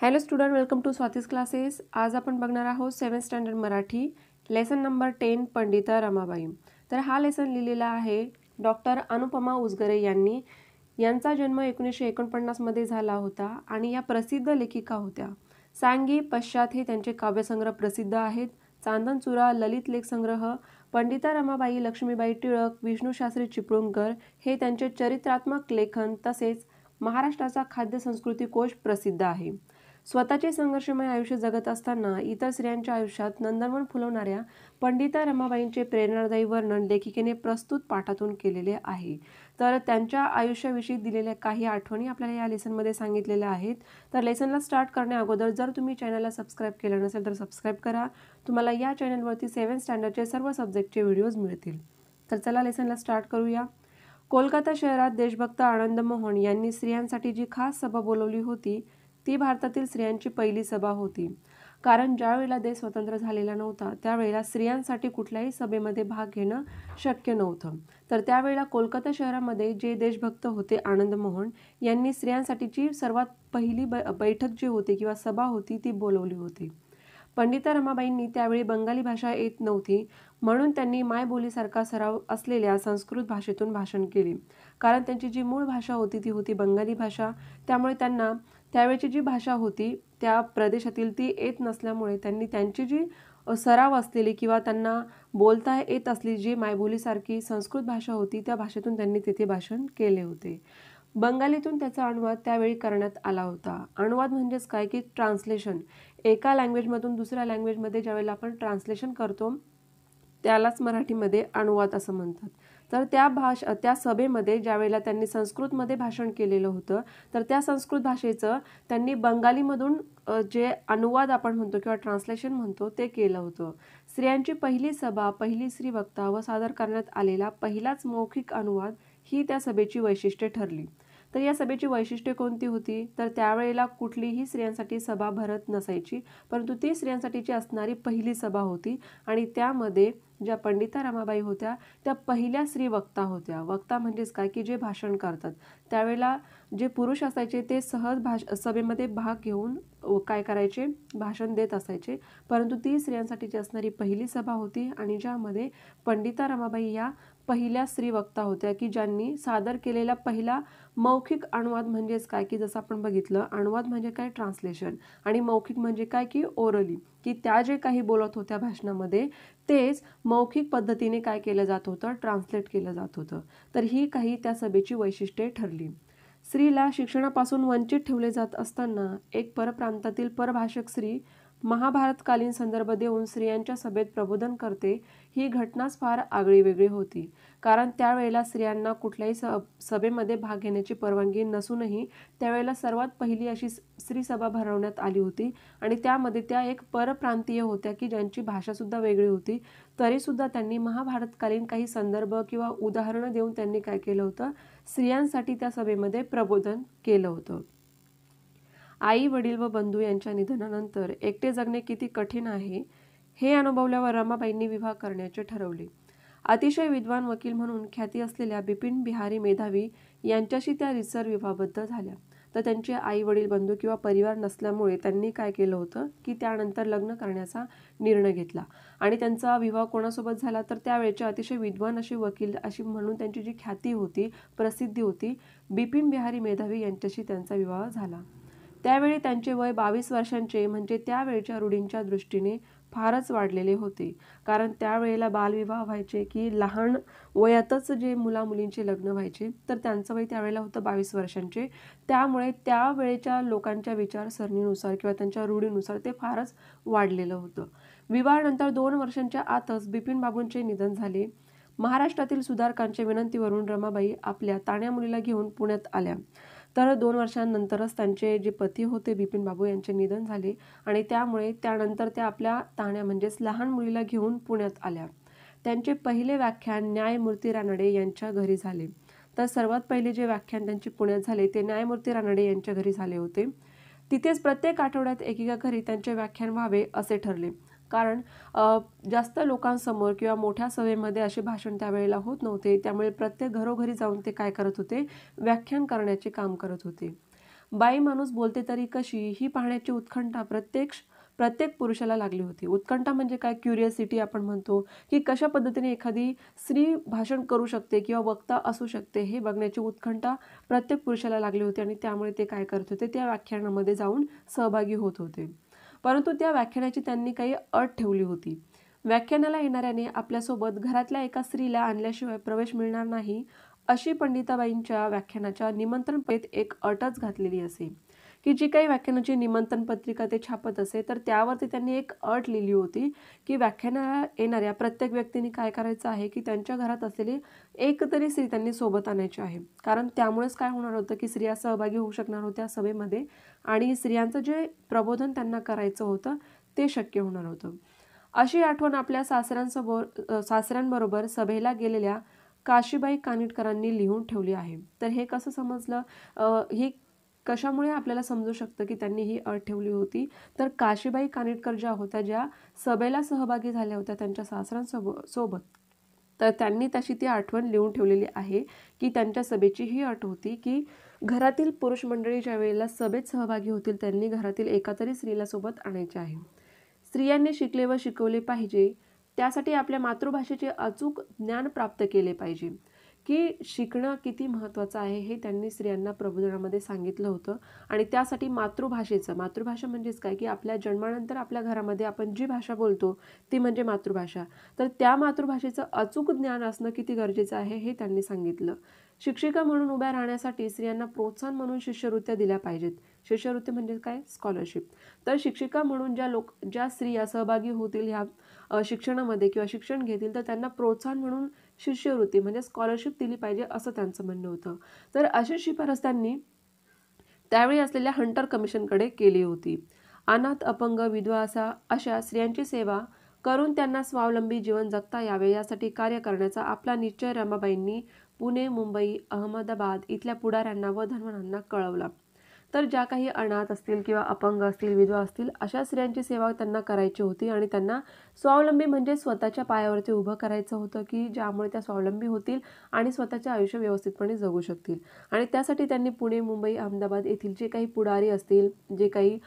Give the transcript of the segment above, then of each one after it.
hello student welcome to Swati's classes आज आपण बघणार आहोत seven standard Marathi lesson number ten Pandita Ramabai तर हा लेसन लिहिलेला आहे डॉक्टर अनुपमा उजगरे यांनी यांचा जन्म एकोणीसशे एकोणपन्नासमध्ये झाला होता आणि या प्रसिद्ध लेखिका होत्या सांगी पश्चात हे त्यांचे काव्यसंग्रह प्रसिद्ध आहेत चुरा ललित लेखसंग्रह पंडिता रमाबाई लक्ष्मीबाई टिळक विष्णूशास्त्री चिपळूणकर हे त्यांचे चरित्रात्मक लेखन तसेच महाराष्ट्राचा खाद्य संस्कृती कोश प्रसिद्ध आहे स्वतःचे संघर्षमय आयुष्य जगत असताना इतर स्त्रियांच्या आयुष्यात नंदनवन फुलवणाऱ्या पंडिता रमाबाईंचे प्रेरणादायी वर्णन लेखिकेने प्रस्तुत पाठातून केलेले आहे तर त्यांच्या आयुष्याविषयी दिलेल्या काही आठवणी आपल्याला या लेसनमध्ये सांगितलेल्या आहेत तर लेसनला स्टार्ट करण्या अगोदर जर तुम्ही चॅनलला सबस्क्राईब केलं नसेल तर सबस्क्राईब करा तुम्हाला या चॅनलवरती सेवन स्टँडर्डचे सर्व सब्जेक्टचे व्हिडिओज मिळतील तर चला लेसनला स्टार्ट करूया कोलकाता शहरात देशभक्त आनंद मोहन यांनी स्त्रियांसाठी जी खास सभा बोलवली होती ती भारतातील स्त्रियांची पहिली सभा होती कारण ज्यावेळेला देश स्वतंत्र झालेला नव्हता त्यावेळेला स्त्रियांसाठी कुठल्याही सभेमध्ये भाग घेणं शक्य नव्हतं तर त्यावेळेला कोलकाता शहरामध्ये जे देशभक्त होते आनंद मोहन यांनी स्त्रियांसाठीची सर्वात पहिली ब बैठक जी होती किंवा सभा होती ती बोलवली होती पंडिता रमाबाईंनी त्यावेळी बंगाली भाषा येत नव्हती म्हणून त्यांनी मायबोलीसारखा सराव असलेल्या संस्कृत भाषेतून भाषण केले कारण त्यांची जी मूळ भाषा होती ती होती बंगाली भाषा त्यामुळे त्यांना त्यावेळेची जी भाषा होती त्या प्रदेशातील ती येत नसल्यामुळे त्यांनी त्यांची जी सराव असलेली किंवा त्यांना बोलता येत असली जी मायबोलीसारखी संस्कृत भाषा होती त्या भाषेतून त्यांनी तिथे भाषण केले होते बंगालीतून त्याचा अनुवाद त्यावेळी करण्यात आला होता अनुवाद म्हणजेच काय की ट्रान्सलेशन एका लँग्वेजमधून दुसऱ्या लँग्वेजमध्ये ज्यावेळेला आपण ट्रान्सलेशन करतो त्यालाच मराठीमध्ये अनुवाद असं म्हणतात तर त्या भाष त्या सभेमध्ये ज्यावेळेला त्यांनी संस्कृतमध्ये भाषण केलेलं होतं तर त्या संस्कृत भाषेचं त्यांनी बंगालीमधून जे अनुवाद आपण म्हणतो किंवा ट्रान्सलेशन म्हणतो ते केलं होतं स्त्रियांची पहिली सभा पहिली स्त्री वक्ता व सादर करण्यात आलेला पहिलाच मौखिक अनुवाद ही त्या सभेची वैशिष्ट्ये ठरली तर या सभेची वैशिष्ट्ये कोणती होती तर त्यावेळेला कुठलीही स्त्रियांसाठी सभा भरत नसायची परंतु ती स्त्रियांसाठीची असणारी पहिली सभा होती आणि त्यामध्ये ज्या पंडिता रमाबाई होत्या त्या पहिल्या स्त्री वक्ता होत्या वक्ता म्हणजेच काय की जे भाषण करतात त्यावेळेला जे पुरुष असायचे ते सहज भाष सभेमध्ये भाग घेऊन काय करायचे भाषण देत असायचे परंतु ती स्त्रियांसाठीची असणारी पहिली सभा होती आणि ज्यामध्ये पंडिता रमाबाई या पहिल्या स्त्री वक्ता होत्या की ज्यांनी सादर केलेला पहिला मौखिक अनुवाद म्हणजेच काय की जसं आपण बघितलं अनुवाद म्हणजे काय ट्रान्सलेशन आणि मौखिक म्हणजे काय की ओरली की त्या जे काही बोलत होत्या भाषणामध्ये तेच मौखिक पद्धतीने काय केलं जात होतं ट्रान्सलेट केलं जात होतं तर ही काही त्या सभेची वैशिष्ट्ये ठरली स्त्रीला शिक्षणापासून वंचित ठेवले जात असताना एक परप्रांतातील परभाषक स्त्री महाभारतकालीन संदर्भ देऊन स्त्रियांच्या सभेत प्रबोधन करते ही घटनाच फार आगळीवेगळी होती कारण त्यावेळेला स्त्रियांना कुठल्याही स सभेमध्ये भाग घेण्याची परवानगी नसूनही त्यावेळेला सर्वात पहिली अशी स्त्री सभा भरवण्यात आली होती आणि त्यामध्ये त्या एक परप्रांतीय होत्या की ज्यांची भाषासुद्धा वेगळी होती तरीसुद्धा त्यांनी महाभारतकालीन काही संदर्भ किंवा उदाहरणं देऊन त्यांनी काय केलं होतं स्त्रियांसाठी त्या सभेमध्ये प्रबोधन केलं होतं आई वडील व बंधू यांच्या निधनानंतर एकटे जगणे किती कठीण आहे हे अनुभवल्यावर रमाबाईंनी विवाह करण्याचे ठरवले अतिशय विद्वान वकील म्हणून ख्याती असलेल्या बिपिन बिहारी मेधावी यांच्याशी त्या रिसर विवाहबद्ध झाल्या तर त्यांचे आई वडील बंधू किंवा परिवार नसल्यामुळे त्यांनी काय केलं होतं की त्यानंतर लग्न करण्याचा निर्णय घेतला आणि त्यांचा विवाह कोणासोबत झाला तर त्यावेळेचे अतिशय विद्वान अशी वकील अशी म्हणून त्यांची जी ख्याती होती प्रसिद्धी होती बिपिन बिहारी मेधावी यांच्याशी त्यांचा विवाह झाला त्यावेळी त्यांचे वय बावीस वर्षांचे म्हणजे त्यावेळच्या रूढींच्या दृष्टीने फारच वाढलेले होते कारण त्यावेळेला बालविवाह व्हायचे की लहान वयातच जे मुला मुलींचे लग्न व्हायचे तर त्यांचं वय त्यावेळेला होतं बावीस वर्षांचे त्यामुळे त्यावेळेच्या लोकांच्या विचारसरणीनुसार किंवा त्यांच्या रूढीनुसार ते फारच वाढलेलं होतं विवाहानंतर दोन वर्षांच्या आतच बिपिन बाबूंचे निधन झाले महाराष्ट्रातील सुधारकांच्या विनंतीवरून रमाबाई आपल्या ताण्या मुलीला घेऊन पुण्यात आल्या तर दोन वर्षांनंतरच त्यांचे जे पती होते बिपिन बाबू यांचे निधन झाले आणि त्यामुळे त्यानंतर त्या आपल्या ताण्या म्हणजेच लहान मुलीला घेऊन पुण्यात आल्या त्यांचे पहिले व्याख्यान न्यायमूर्ती रानडे यांच्या घरी झाले तर सर्वात पहिले जे व्याख्यान त्यांचे पुण्यात झाले ते न्यायमूर्ती रानडे यांच्या घरी झाले होते तिथेच प्रत्येक आठवड्यात एकेका घरी त्यांचे व्याख्यान व्हावे असे ठरले कारण जास्त लोकांसमोर किंवा मोठ्या सभेमध्ये असे भाषण त्यावेळेला होत नव्हते त्यामुळे प्रत्येक घरोघरी जाऊन ते काय करत होते व्याख्यान करण्याचे काम करत होते बाई माणूस बोलते तरी कशी ही पाहण्याची उत्खंठा प्रत्येक प्रत्येक पुरुषाला लागली होती उत्कंठा म्हणजे काय क्युरियसिटी आपण म्हणतो की कशा पद्धतीने एखादी स्त्री भाषण करू शकते किंवा वक्ता असू शकते हे बघण्याची उत्कंठा प्रत्येक पुरुषाला लागली होती आणि त्यामुळे ते काय करत होते त्या व्याख्यानामध्ये जाऊन सहभागी होत होते परंतु त्या व्याख्यानाची त्यांनी काही अट ठेवली होती व्याख्यानाला येणाऱ्याने आपल्यासोबत घरातल्या एका स्त्रीला आणल्याशिवाय प्रवेश मिळणार नाही अशी पंडिताबाईंच्या व्याख्यानाच्या निमंत्रण पेत एक अटच घातलेली असे की जी काही व्याख्यानाची निमंत्रण पत्रिका ते छापत असे तर त्यावरती त्यांनी एक अट लिहिली होती की व्याख्यानाला येणाऱ्या प्रत्येक व्यक्तीने काय करायचं आहे की त्यांच्या घरात असलेली एकतरी स्त्री त्यांनी सोबत आणायची आहे कारण त्यामुळेच काय होणार होतं की स्त्रिया सहभागी होऊ शकणार होत्या सभेमध्ये आणि स्त्रियांचं जे प्रबोधन त्यांना करायचं होतं ते शक्य होणार होतं अशी आठवण आपल्या सासऱ्यांसमोर सासऱ्यांबरोबर सभेला गेलेल्या काशीबाई कानिटकरांनी लिहून ठेवली आहे तर हे कसं समजलं ही कशामुळे आपल्याला समजू शकतं की त्यांनी ही अट ठेवली होती तर काशीबाई कानिटकर ज्या होत्या ज्या सभेला सहभागी झाल्या होत्या त्यांच्या सासरांसोब सोबत तर त्यांनी तशी ती आठवण लिहून ठेवलेली आहे की त्यांच्या सभेची ही अट होती की घरातील पुरुष मंडळी ज्या वेळेला सभेत सहभागी होतील त्यांनी घरातील एका तरी स्त्रीला सोबत आणायचे आहे स्त्रियांनी शिकले व शिकवले पाहिजे त्यासाठी आपल्या मातृभाषेचे अचूक ज्ञान प्राप्त केले पाहिजे की शिकणं किती महत्त्वाचं आहे हे त्यांनी स्त्रियांना प्रबोधनामध्ये सांगितलं होतं आणि त्यासाठी मातृभाषेचं मातृभाषा म्हणजेच काय की आपल्या जन्मानंतर आपल्या घरामध्ये आपण जी भाषा बोलतो ती म्हणजे मातृभाषा तर त्या मातृभाषेचं अचूक ज्ञान असणं किती गरजेचं आहे हे त्यांनी सांगितलं शिक्षिका म्हणून उभ्या राहण्यासाठी स्त्रियांना प्रोत्साहन म्हणून शिष्यवृत्त्या दिल्या पाहिजेत शिष्यवृत्ती म्हणजे काय स्कॉलरशिप तर शिक्षिका म्हणून ज्या लोक ज्या स्त्रिया सहभागी होतील ह्या शिक्षणामध्ये किंवा शिक्षण घेतील तर त्यांना प्रोत्साहन म्हणून शिष्यवृत्ती म्हणजे स्कॉलरशिप दिली पाहिजे असं त्यांचं म्हणणं होतं तर अशी शिफारस त्यांनी त्यावेळी असलेल्या हंटर कमिशनकडे केली होती अनाथ अपंग विधवा असा अशा स्त्रियांची सेवा करून त्यांना स्वावलंबी जीवन जगता यावे यासाठी कार्य करण्याचा आपला निश्चय रमाबाईंनी पुणे मुंबई अहमदाबाद इथल्या पुढाऱ्यांना व धनवणांना कळवला तर ज्या काही अनाथ असतील किंवा अपंग असतील विधवा असतील अशा स्त्रियांची सेवा त्यांना करायची होती आणि त्यांना स्वावलंबी म्हणजे स्वतःच्या पायावरती उभं करायचं होतं की ज्यामुळे त्या स्वावलंबी होतील आणि स्वतःचे आयुष्य व्यवस्थितपणे जगू शकतील आणि त्यासाठी त्यांनी पुणे मुंबई अहमदाबाद येथील जे काही पुढारी असतील जे काही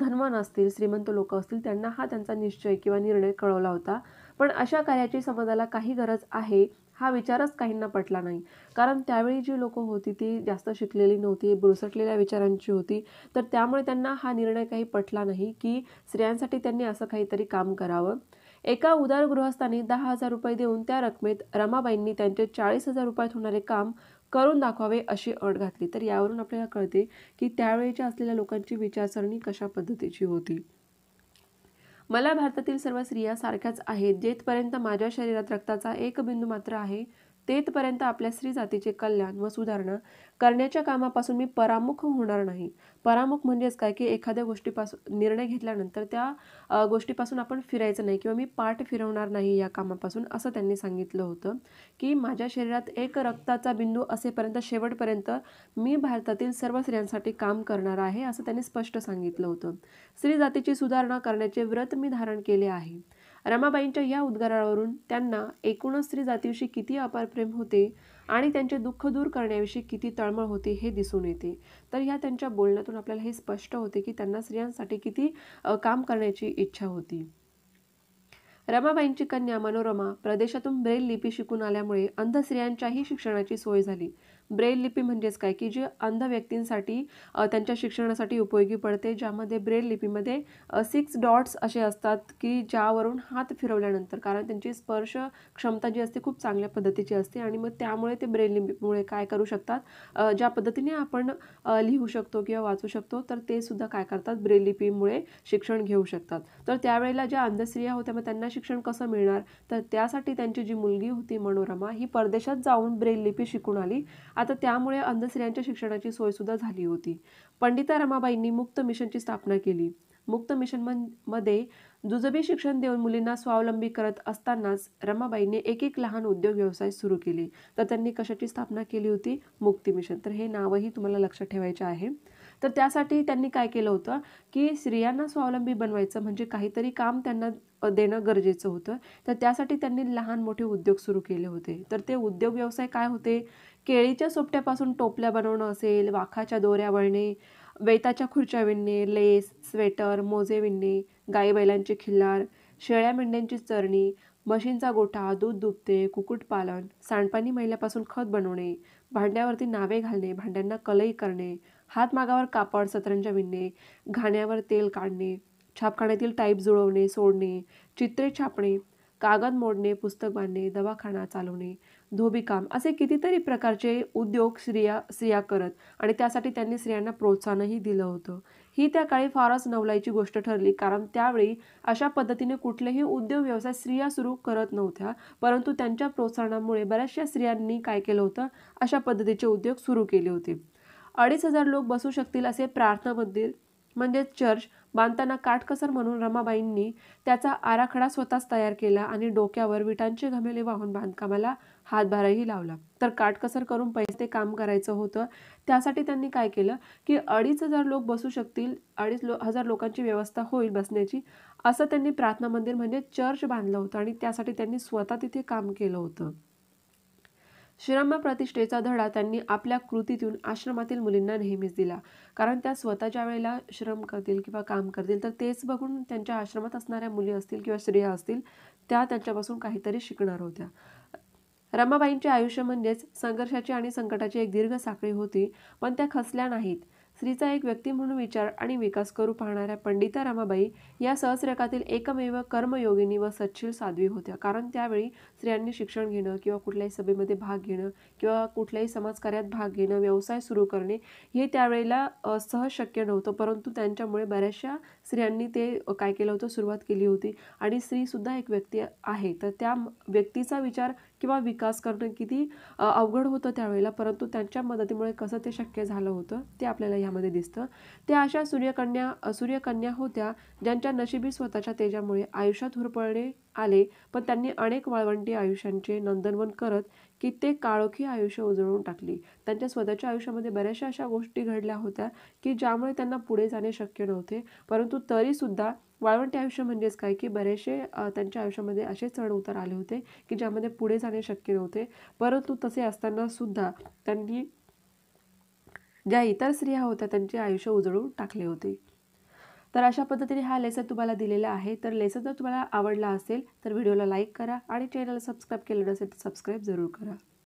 धनवान असतील श्रीमंत लोक असतील त्यांना हा त्यांचा निश्चय किंवा निर्णय कळवला होता पण अशा कार्याची समाजाला काही गरज आहे हा विचारच काहींना पटला नाही कारण त्यावेळी जी लोकं होती ती जास्त शिकलेली नव्हती बुरसटलेल्या विचारांची होती तर त्यामुळे त्यांना हा निर्णय काही पटला नाही की स्त्रियांसाठी त्यांनी असं काहीतरी काम करावं एका उदार गृहस्थानी दहा हजार रुपये देऊन त्या रकमेत रमाबाईंनी त्यांचे चाळीस हजार रुपयात होणारे काम करून दाखवावे अशी अट घातली तर यावरून आपल्याला कळते की त्यावेळीच्या असलेल्या लोकांची विचारसरणी कशा पद्धतीची होती मला भारतातील सर्व स्त्रिया सारख्याच आहेत जेथपर्यंत माझ्या शरीरात रक्ताचा एक बिंदू मात्र आहे तेथपर्यंत आपल्या स्त्री जातीचे कल्याण व सुधारणा करण्याच्या कामापासून मी परामुख होणार नाही परामुख म्हणजेच काय की एखाद्या गोष्टीपासून निर्णय घेतल्यानंतर त्या गोष्टीपासून आपण फिरायचं नाही किंवा मी पाठ फिरवणार नाही या कामापासून असं त्यांनी सांगितलं होतं की माझ्या शरीरात एक रक्ताचा बिंदू असेपर्यंत शेवटपर्यंत मी भारतातील सर्व स्त्रियांसाठी काम करणार आहे असं त्यांनी स्पष्ट सांगितलं होतं स्त्री जातीची सुधारणा करण्याचे व्रत मी धारण केले आहे रमाबाईंच्या या उद्गारावरून त्यांना एकूणच स्त्री जातीविषयी किती अपार प्रेम होते आणि त्यांचे दुःख दूर करण्याविषयी किती तळमळ होते हे दिसून येते तर या त्यांच्या बोलण्यातून आपल्याला हे स्पष्ट होते की त्यांना स्त्रियांसाठी किती काम करण्याची इच्छा होती रमाबाईंची कन्या मनोरमा प्रदेशातून ब्रेल लिपी शिकून आल्यामुळे अंध स्त्रियांच्याही शिक्षणाची सोय झाली ब्रेल लिपी म्हणजेच काय की जी अंध व्यक्तींसाठी त्यांच्या शिक्षणासाठी उपयोगी पडते ज्यामध्ये ब्रेल लिपीमध्ये सिक्स डॉट्स असे असतात की ज्यावरून हात फिरवल्यानंतर कारण त्यांची स्पर्श क्षमता जी असते खूप चांगल्या पद्धतीची असते आणि मग त्यामुळे ते ब्रेल लिपीमुळे काय करू शकतात ज्या पद्धतीने आपण लिहू शकतो किंवा वाचू शकतो तर ते सुद्धा काय करतात ब्रेल लिपीमुळे शिक्षण घेऊ शकतात तर त्यावेळेला ज्या स्त्रिया होत्या मग त्यांना शिक्षण कसं मिळणार तर त्यासाठी त्यांची जी मुलगी होती मनोरमा ही परदेशात जाऊन ब्रेल लिपी शिकून आली आता त्यामुळे अंध स्त्रियांच्या शिक्षणाची सोयसुद्धा झाली होती पंडिता रमाबाईंनी मुक्त मिशनची स्थापना केली मुक्त मिशन मध्ये जुजबी शिक्षण देऊन मुलींना स्वावलंबी करत असतानाच रमाबाईंनी एक एक लहान उद्योग व्यवसाय सुरू केले तर त्यांनी कशाची स्थापना केली होती मुक्ती मिशन तर हे नावही तुम्हाला लक्षात ठेवायचे आहे तर त्यासाठी त्यांनी काय केलं होतं की स्त्रियांना स्वावलंबी बनवायचं म्हणजे काहीतरी काम त्यांना देणं गरजेचं होतं तर त्यासाठी त्यांनी लहान मोठे उद्योग सुरू केले होते तर ते उद्योग व्यवसाय काय होते केळीच्या सोपट्यापासून टोपल्या बनवणं असेल वाखाच्या दोऱ्या वळणे वेताच्या खुर्च्या विणणे लेस स्वेटर मोजे विणणे गाई बैलांचे खिल्लार शेळ्या मेंढ्यांची चरणी मशीनचा गोठा दूध दुभते कुक्कुटपालन सांडपाणी महिल्यापासून खत बनवणे भांड्यावरती नावे घालणे भांड्यांना कलई करणे हातमागावर कापड सतरंजा विणणे घाण्यावर तेल काढणे छापखान्यातील टाईप जुळवणे सोडणे चित्रे छापणे कागद मोडणे पुस्तक बांधणे दवाखाना चालवणे धोबीकाम असे कितीतरी प्रकारचे उद्योग स्त्रिया स्त्रिया करत आणि त्यासाठी त्यांनी स्त्रियांना प्रोत्साहनही दिलं होतं ही त्या काळी फारच नवलाईची गोष्ट ठरली कारण त्यावेळी अशा पद्धतीने कुठलेही उद्योग व्यवसाय स्त्रिया सुरू करत नव्हत्या परंतु त्यांच्या प्रोत्साहनामुळे बऱ्याचशा स्त्रियांनी काय केलं होतं अशा पद्धतीचे उद्योग सुरू केले होते अडीच हजार लोक बसू शकतील असे प्रार्थना मंदिर म्हणजेच चर्च बांधताना काटकसर म्हणून रमाबाईंनी त्याचा आराखडा स्वतःच तयार केला आणि डोक्यावर विटांचे घमेले वाहून बांधकामाला हातभारही लावला तर काटकसर करून पैसे काम करायचं होतं त्यासाठी त्यांनी काय केलं की अडीच हजार लोक बसू शकतील अडीच लो हजार लोकांची व्यवस्था होईल बसण्याची असं त्यांनी प्रार्थना मंदिर म्हणजे चर्च बांधलं होतं आणि त्यासाठी त्यांनी स्वतः तिथे काम केलं होतं श्रीरामा प्रतिष्ठेचा धडा त्यांनी आपल्या कृतीतून आश्रमातील मुलींना नेहमीच दिला कारण त्या स्वतःच्या वेळेला श्रम करतील किंवा काम करतील तर तेच बघून त्यांच्या आश्रमात असणाऱ्या मुली असतील किंवा स्त्रिया असतील त्या त्यांच्यापासून काहीतरी शिकणार होत्या रमाबाईंचे आयुष्य म्हणजेच संघर्षाची आणि संकटाची एक दीर्घ साखळी होती पण त्या खसल्या नाहीत स्त्रीचा एक व्यक्ती म्हणून विचार आणि विकास करू पाहणाऱ्या पंडिता रामाबाई या सहस्रकातील एकमेव कर्मयोगिनी व सच्छील साध्वी होत्या कारण त्यावेळी स्त्रियांनी शिक्षण घेणं किंवा कुठल्याही सभेमध्ये भाग घेणं किंवा कुठल्याही समाजकार्यात भाग घेणं व्यवसाय सुरू करणे हे त्यावेळेला सहज शक्य नव्हतं परंतु त्यांच्यामुळे बऱ्याचशा स्त्रियांनी ते काय केलं होतं सुरुवात केली होती आणि स्त्रीसुद्धा एक व्यक्ती आहे तर त्या व्यक्तीचा विचार किंवा विकास करणं किती अवघड होतं त्यावेळेला परंतु त्यांच्या मदतीमुळे कसं ते शक्य झालं होतं ते आपल्याला यामध्ये दिसतं त्या अशा सूर्यकन्या सूर्यकन्या होत्या ज्यांच्या नशिबी स्वतःच्या तेजामुळे आयुष्यात हुरपळणे आले पण त्यांनी अनेक वाळवंटी आयुष्यांचे नंदनवन करत कित्येक काळोखी आयुष्य उजळून टाकली त्यांच्या स्वतःच्या आयुष्यामध्ये बऱ्याचशा अशा गोष्टी घडल्या होत्या की ज्यामुळे त्यांना पुढे जाणे शक्य नव्हते परंतु तरीसुद्धा वाळवंटी आयुष्य म्हणजेच काय की बरेचसे त्यांच्या आयुष्यामध्ये असे चढ उतार आले होते की ज्यामध्ये पुढे जाणे शक्य नव्हते परंतु तसे असताना सुद्धा त्यांनी ज्या इतर स्त्रिया होत्या त्यांचे आयुष्य उजळून टाकले होते तर अशा पद्धतीने हा लेसन तुम्हाला दिलेला आहे तर लेसन जर तुम्हाला आवडला असेल तर व्हिडिओला लाईक करा आणि चॅनल सबस्क्राईब केलं नसेल तर सबस्क्राईब जरूर करा